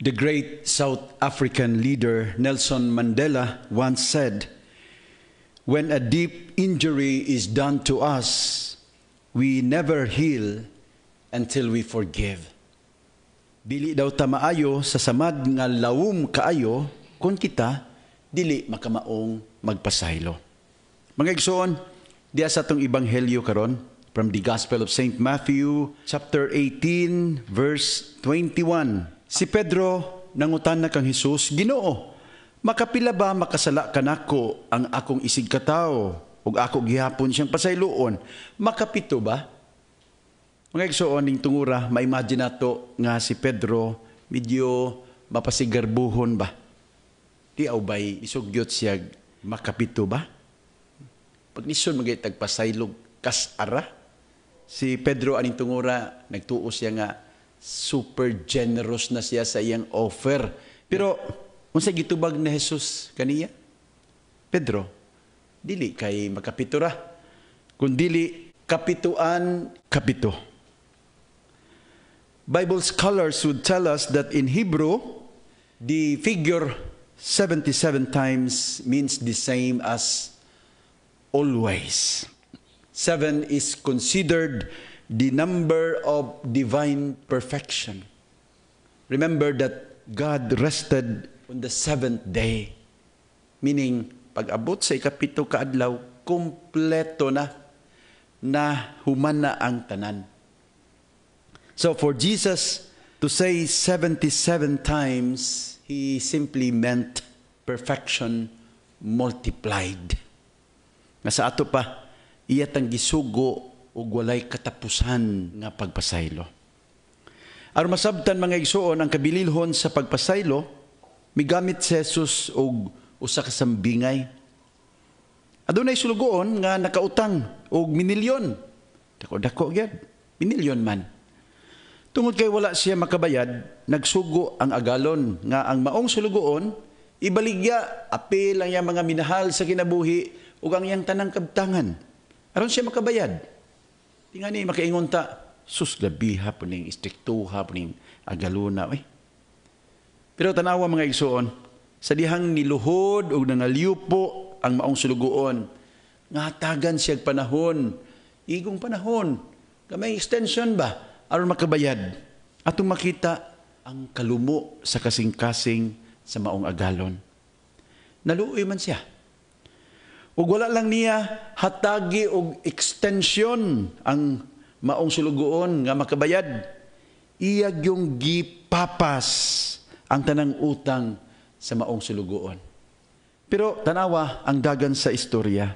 The great South African leader Nelson Mandela once said, When a deep injury is done to us, we never heal until we forgive. Dili daw tamaayo sa samad nga lawom kaayo kung kita dili makamaong magpasaylo. Mga igsoon, diya sa atong ibanghelyo karon from the Gospel of St. Matthew chapter 18 verse 21 Si Pedro nangutan na kang Hesus, Ginoo, makapila ba makasala ko ang akong isigkatao ug ako gihapon siyang pasayloon? Makapito ba? Mga igsoon ning tungura, ma-imagine nato nga si Pedro medyo mapasigarbuhon ba? Di aw bay isugyot siya makapito ba? Pag nison magay tagpasaylog kas ara si Pedro aning tungura nagtuos siya nga super generous na siya sa iyang offer. Pero, unsa gitubag na Jesus kaniya? Pedro, dili kay makapitura. Kung dili, kapituan, kapito. Bible scholars would tell us that in Hebrew, the figure 77 times means the same as always. Seven is considered the number of divine perfection. Remember that God rested on the seventh day. Meaning, pag-abot sa ikapito kaadlaw, kumpleto na na humana ang tanan. So for Jesus to say 77 times, he simply meant perfection multiplied. Nga sa ato pa, iyat ang gisugo ug walay katapusan nga pagpasaylo. Aron masabtan mga igsuon ang kabililhon sa pagpasaylo, migamit si Jesus og usa ka sambingay. Adunay sulugoon nga nakautang og minilyon. Dako-dako gyud. Minilyon man. Tungod kay wala siya makabayad, nagsugo ang agalon nga ang maong sulugoon ibaligya apil ang iyang mga minahal sa kinabuhi ug ang iyang tanang kabtangan. Aron siya makabayad. Tingani makaingon ta, sus labi ha puning istrikto ha puning agaluna eh. Pero tanawa mga igsuon sa dihang niluhod og nangaliupo ang maong sulugoon, nga ngatagan siya panahon, igong panahon, gamay extension ba aron makabayad. Atong makita ang kalumo sa kasing-kasing sa maong agalon. Naluoy man siya ug wala lang niya hatagi og extension ang maong sulugoon nga makabayad iyag yung gipapas ang tanang utang sa maong sulugoon pero tanawa ang dagan sa istorya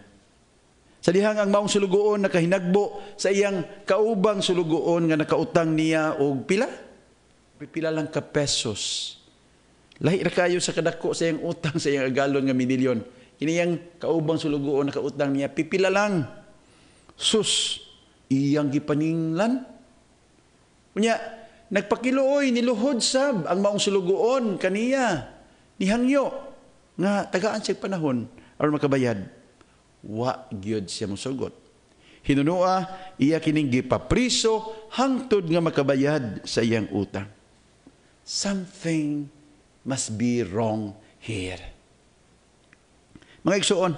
sa dihang ang maong sulugoon nakahinagbo sa iyang kaubang sulugoon nga nakautang niya og pila pila lang ka pesos lahi ra kayo sa kadako sa iyang utang sa iyang agalon nga minilyon Iniyang kaubang sulugoon nakautang niya, pipila lang. Sus, iyang gipaninglan. Unya, nagpakiluoy, niluhod sab ang maong sulugoon kaniya, ni Hangyo, nga tagaan siya panahon, aron makabayad. Wa gyud siya musugot. hinunoa iya kining gipapriso hangtod nga makabayad sa iyang utang. Something must be wrong here. Mga igsuon,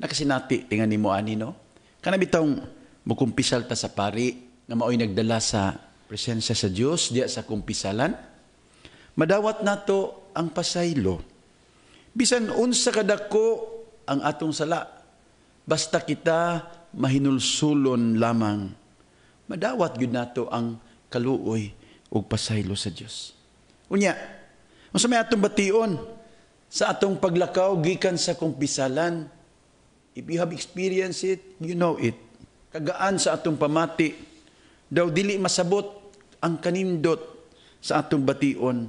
nakasinati, tingan ni mo ani no? Kana bitong mukumpisal ta sa pari, nga maoy nagdala sa presensya sa Dios diya sa kumpisalan. Madawat nato ang pasaylo. Bisan unsa kadako ang atong sala, basta kita mahinulsulon lamang. Madawat gyud nato ang kaluoy ug pasaylo sa Dios. Unya, unsa atong bation? sa atong paglakaw gikan sa kumpisalan. If you have experienced it, you know it. Kagaan sa atong pamati, daw dili masabot ang kanindot sa atong bation.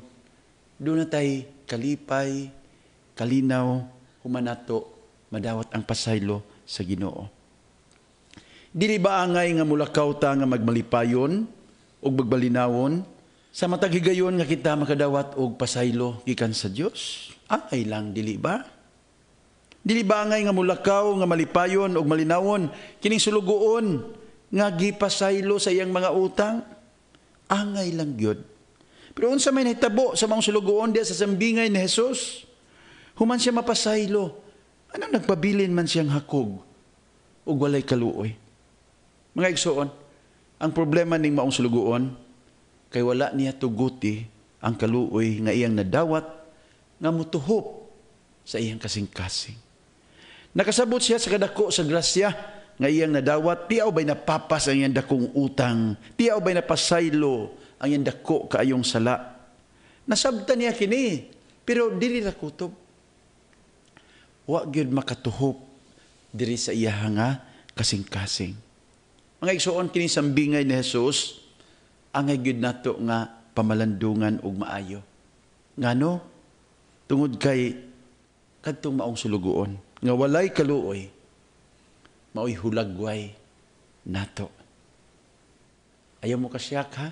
Doon na tayo kalipay, kalinaw, humanato, madawat ang pasaylo sa ginoo. Dili ba angay nga mulakaw ta nga magmalipayon o magbalinawon sa matag higayon nga kita makadawat og pasaylo gikan sa Dios, ay lang dili ba? Dili ba ngay nga mulakaw nga malipayon og malinawon kining sulugoon nga gipasaylo sa iyang mga utang? Angay lang gyud. Pero unsa may nahitabo sa mga sulugoon diya sa sambingay ni Hesus? Human siya mapasaylo. Ano nagpabilin man siyang hakog ug walay kaluoy. Mga igsoon, ang problema ning maong sulugoon kay wala niya tuguti ang kaluoy nga iyang nadawat nga mutuhop sa iyang kasing-kasing. Nakasabot siya sa kadako sa grasya nga iyang nadawat, tiaw ba'y napapas ang iyang dakong utang, tiaw ba'y napasaylo ang iyang dako kaayong sala. Nasabta niya kini, pero dili ra kutob. Wa gyud makatuhop diri sa iya nga kasing-kasing. Mga igsuon kini sambingay ni Hesus, angay gyud nato nga pamalandungan og maayo. Ngano? Tungod kay kadtong maong sulugoon nga walay kaluoy maoy hulagway nato. Ayaw mo kasiyak ha?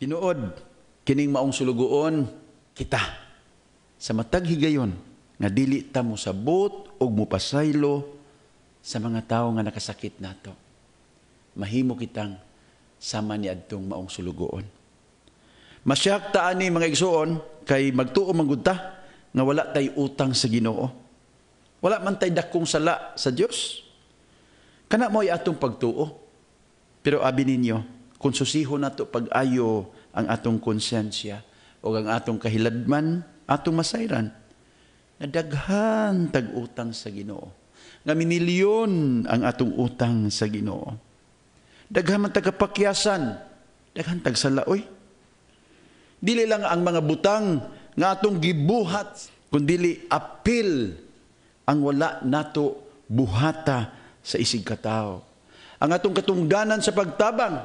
Tinuod kining maong sulugoon kita sa matag higayon nga dili ta mo sabot og mupasaylo sa mga tawo nga nakasakit nato. Mahimo kitang sama ni adtong maong sulugoon. Masyak taan ni mga igsuon kay magtuo mangunta nga wala tay utang sa Ginoo. Wala man tay dakong sala sa Dios. Kana mo'y atong pagtuo. Pero abi ninyo, kung susihon nato pag-ayo ang atong konsensya o ang atong kahiladman, atong masayran, na daghan tag-utang sa Ginoo. Nga minilyon ang atong utang sa Ginoo daghan man tagapakyasan, daghan tagsalaoy. Dili lang ang mga butang nga atong gibuhat, kundili apil ang wala nato buhata sa isig katao. Ang atong katungdanan sa pagtabang,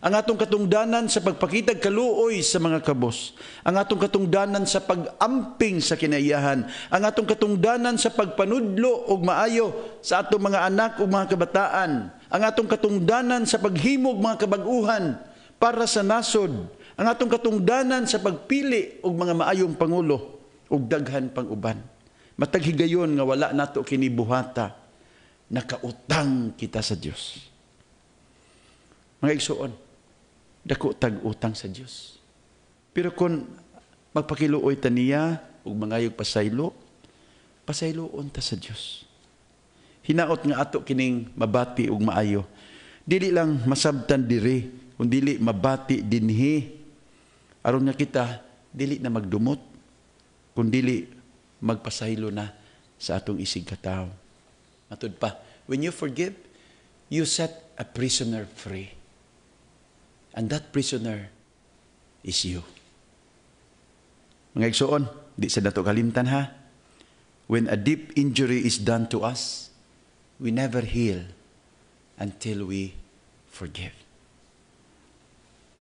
ang atong katungdanan sa pagpakitag kaluoy sa mga kabos, ang atong katungdanan sa pag-amping sa kinaiyahan, ang atong katungdanan sa pagpanudlo og maayo sa atong mga anak ug mga kabataan, ang atong katungdanan sa paghimog mga kabaguhan para sa nasod, ang atong katungdanan sa pagpili og mga maayong pangulo ug daghan pang uban. Matag higayon nga wala nato kini buhata nakautang kita sa Dios. Mga igsuon, dako tag-utang sa Dios. Pero kung magpakiluoy ta niya ug mangayog pasaylo, pasayloon ta sa Dios. Hinaot nga ato kining mabati ug maayo. Dili lang masabtan diri, kundi dili mabati dinhi. Aron nga kita dili na magdumot, kundi dili magpasaylo na sa atong isig kataw. Matud pa, when you forgive, you set a prisoner free. And that prisoner is you. Mga igsoon, di sa dato kalimtan ha. When a deep injury is done to us, we never heal until we forgive.